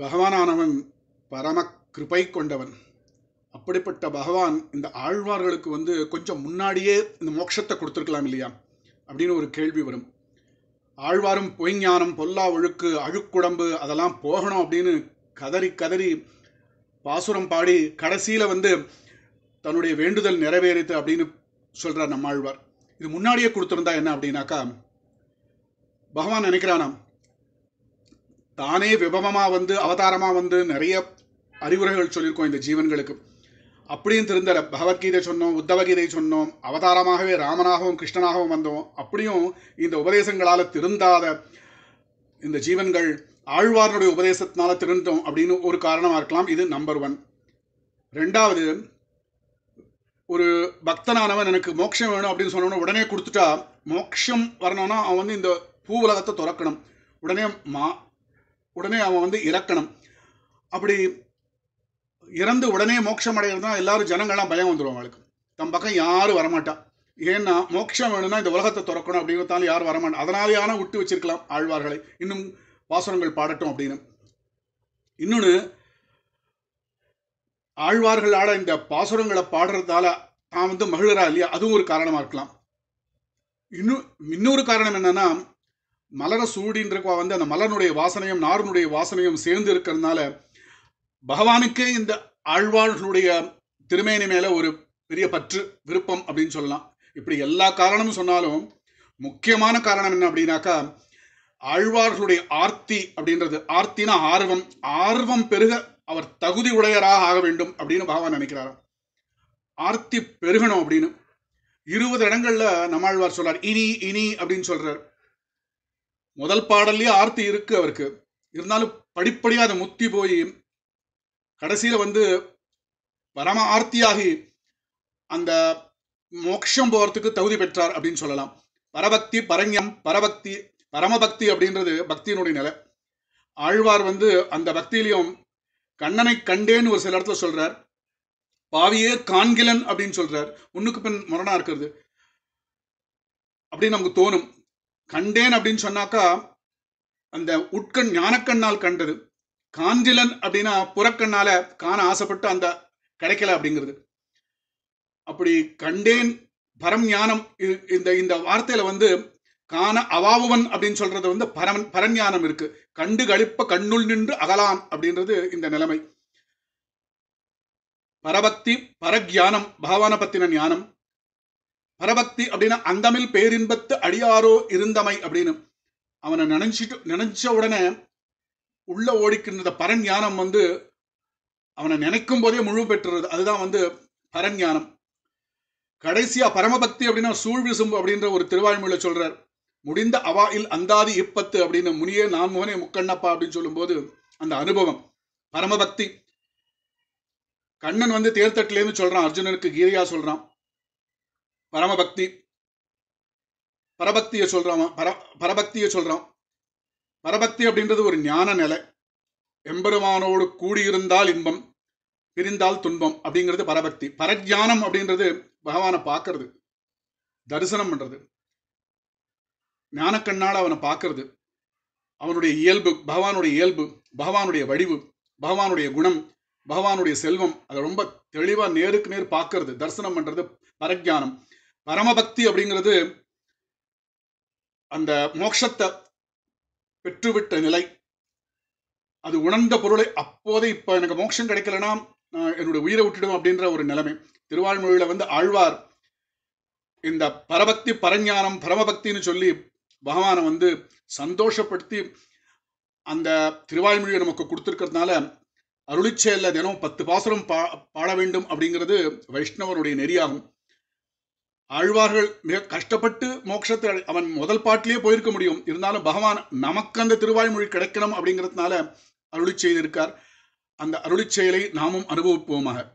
பகவானவன் பரம கிருபை கொண்டவன் அப்படிப்பட்ட பகவான் இந்த ஆழ்வார்களுக்கு வந்து கொஞ்சம் முன்னாடியே இந்த மோட்சத்தை கொடுத்துருக்கலாம் இல்லையா அப்படின்னு ஒரு கேள்வி வரும் ஆழ்வாரும் பொய்ஞானம் பொல்லா ஒழுக்கு அழுக்குடம்பு அதெல்லாம் போகணும் அப்படின்னு கதறி கதறி பாசுரம் பாடி கடைசியில் வந்து தன்னுடைய வேண்டுதல் நிறைவேறித்து அப்படின்னு சொல்கிறார் ஆழ்வார் இது முன்னாடியே கொடுத்துருந்தா என்ன அப்படின்னாக்கா பகவான் நினைக்கிறானாம் தானே விபமமாக வந்து அவதாரமாக வந்து நிறைய அறிவுரைகள் சொல்லியிருக்கோம் இந்த ஜீவன்களுக்கு அப்படியும் திருந்த பகவத்கீதை சொன்னோம் உத்தவகீதை சொன்னோம் அவதாரமாகவே ராமனாகவும் கிருஷ்ணனாகவும் வந்தோம் அப்படியும் இந்த உபதேசங்களால் திருந்தாத இந்த ஜீவன்கள் ஆழ்வாரனுடைய உபதேசத்தினால திருந்தோம் அப்படின்னு ஒரு காரணமாக இருக்கலாம் இது நம்பர் ஒன் ரெண்டாவது ஒரு பக்தனானவன் எனக்கு மோட்சம் வேணும் அப்படின்னு சொன்னோன்னு உடனே கொடுத்துட்டா மோட்சம் வரணும்னா அவன் வந்து இந்த பூ உலகத்தை துறக்கணும் உடனே மா உடனே அவன் வந்து இறக்கணும் அப்படி இறந்து உடனே மோட்சம் அடைகிறதுனா எல்லாரும் ஜனங்கள்லாம் பயம் வந்துடும் அவங்களுக்கு தம் பக்கம் யாரும் வரமாட்டான் ஏன்னா மோட்சம் வேணும்னா இந்த உலகத்தை திறக்கணும் அப்படிங்கிறதால யாரும் வரமாட்டான் அதனாலேயான விட்டு வச்சிருக்கலாம் ஆழ்வார்களை இன்னும் வாசனங்கள் பாடட்டும் அப்படின்னு இன்னொன்று ஆழ்வார்களால் இந்த பாசுரங்களை பாடுறதால தான் வந்து மகிழறா இல்லையா அதுவும் ஒரு காரணமாக இருக்கலாம் இன்னும் இன்னொரு காரணம் என்னன்னா மலரை சூடின்றக்கா வந்து அந்த மலனுடைய வாசனையும் நாரனுடைய வாசனையும் சேர்ந்து இருக்கிறதுனால பகவானுக்கே இந்த ஆழ்வார்களுடைய திருமேனி மேலே ஒரு பெரிய பற்று விருப்பம் அப்படின்னு சொல்லலாம் இப்படி எல்லா காரணமும் சொன்னாலும் முக்கியமான காரணம் என்ன அப்படின்னாக்கா ஆழ்வார்களுடைய ஆர்த்தி அப்படின்றது ஆர்த்தினா ஆர்வம் ஆர்வம் பெருக அவர் தகுதி உடையராக ஆக வேண்டும் அப்படின்னு பகவான் நினைக்கிறாராம் ஆர்த்தி பெருகணும் அப்படின்னு இருபது இடங்கள்ல நம்மாழ்வார் சொல்றார் இனி இனி அப்படின்னு சொல்றார் முதல் பாடல்லையே ஆர்த்தி இருக்கு அவருக்கு இருந்தாலும் படிப்படியாக அதை முத்தி போய் கடைசியில் வந்து பரம ஆர்த்தியாகி அந்த மோட்சம் போகிறதுக்கு தகுதி பெற்றார் அப்படின்னு சொல்லலாம் பரபக்தி பரங்யம் பரபக்தி பரமபக்தி அப்படின்றது பக்தியினுடைய நிலை ஆழ்வார் வந்து அந்த பக்தியிலையும் கண்ணனை கண்டேன்னு ஒரு சில இடத்துல சொல்றார் பாவியே காண்கிலன் அப்படின்னு சொல்றார் முன்னுக்கு பின் முரணா இருக்கிறது அப்படின்னு நமக்கு தோணும் கண்டேன் அப்படின்னு சொன்னாக்கா அந்த உட்கண் ஞானக்கண்ணால் கண்டது காஞ்சிலன் அப்படின்னா புறக்கண்ணால காண ஆசைப்பட்டு அந்த கிடைக்கல அப்படிங்கிறது அப்படி கண்டேன் பரம் ஞானம் இந்த இந்த வார்த்தையில வந்து காண அவாவுவன் அப்படின்னு சொல்றது வந்து பரமன் ஞானம் இருக்கு கண்டு கழிப்ப கண்ணுள் நின்று அகலான் அப்படின்றது இந்த நிலைமை பரபக்தி பரக்யானம் பகவான பத்தின ஞானம் பரபக்தி அப்படின்னா அந்தமில் பேரின்பத்து அடியாரோ இருந்தமை அப்படின்னு அவனை நினைச்சிட்டு நினைச்ச உடனே உள்ள ஓடிக்கின்ற பரன் ஞானம் வந்து அவனை நினைக்கும் போதே முழு பெற்றுறது அதுதான் வந்து பரன் ஞானம் கடைசியா பரமபக்தி அப்படின்னா சூழ்விசும்பு அப்படின்ற ஒரு திருவாய்மொழியில சொல்றார் முடிந்த அவாயில் அந்தாதி இப்பத்து அப்படின்னு முனியே நான்முகனே முக்கண்ணப்பா அப்படின்னு சொல்லும்போது அந்த அனுபவம் பரமபக்தி கண்ணன் வந்து தேர்தட்டிலேருந்து சொல்றான் அர்ஜுனனுக்கு கீதையா சொல்றான் பரமபக்தி பரபக்தியை சொல்கிறோம் பர பரபக்தியை சொல்றான் பரபக்தி அப்படின்றது ஒரு ஞான நிலை எம்பெருமானோடு கூடியிருந்தால் இன்பம் பிரிந்தால் துன்பம் அப்படிங்கிறது பரபக்தி பரஜானம் அப்படின்றது பகவானை பார்க்கறது தரிசனம் பண்ணுறது ஞானக்கண்ணால் அவனை பார்க்கறது அவனுடைய இயல்பு பகவானுடைய இயல்பு பகவானுடைய வடிவு பகவானுடைய குணம் பகவானுடைய செல்வம் அதை ரொம்ப தெளிவாக நேருக்கு நேர் பார்க்கறது தரிசனம் பண்ணுறது பரஜானம் பரமபக்தி அப்படிங்கிறது அந்த மோட்சத்தை பெற்றுவிட்ட நிலை அது உணர்ந்த பொருளை அப்போதே இப்போ எனக்கு மோட்சம் கிடைக்கலனா என்னுடைய உயிரை விட்டுடும் அப்படின்ற ஒரு நிலைமை திருவாழ்மொழியில வந்து ஆழ்வார் இந்த பரபக்தி பரஞ்ஞானம் பரமபக்தின்னு சொல்லி பகவானை வந்து சந்தோஷப்படுத்தி அந்த திருவாய்மொழியை நமக்கு கொடுத்துருக்கிறதுனால அருளிச்சேல்ல தினம் பத்து பாசுரம் பா பாட வேண்டும் அப்படிங்கிறது வைஷ்ணவருடைய நெறியாகும் ஆழ்வார்கள் மிக கஷ்டப்பட்டு மோட்சத்தை அவன் முதல் பாட்டிலேயே போயிருக்க முடியும் இருந்தாலும் பகவான் நமக்கு அந்த திருவாய்மொழி கிடைக்கணும் அப்படிங்கிறதுனால அருளி செய்திருக்கார் அந்த அருளி செயலை நாமும் அனுபவிப்போமாக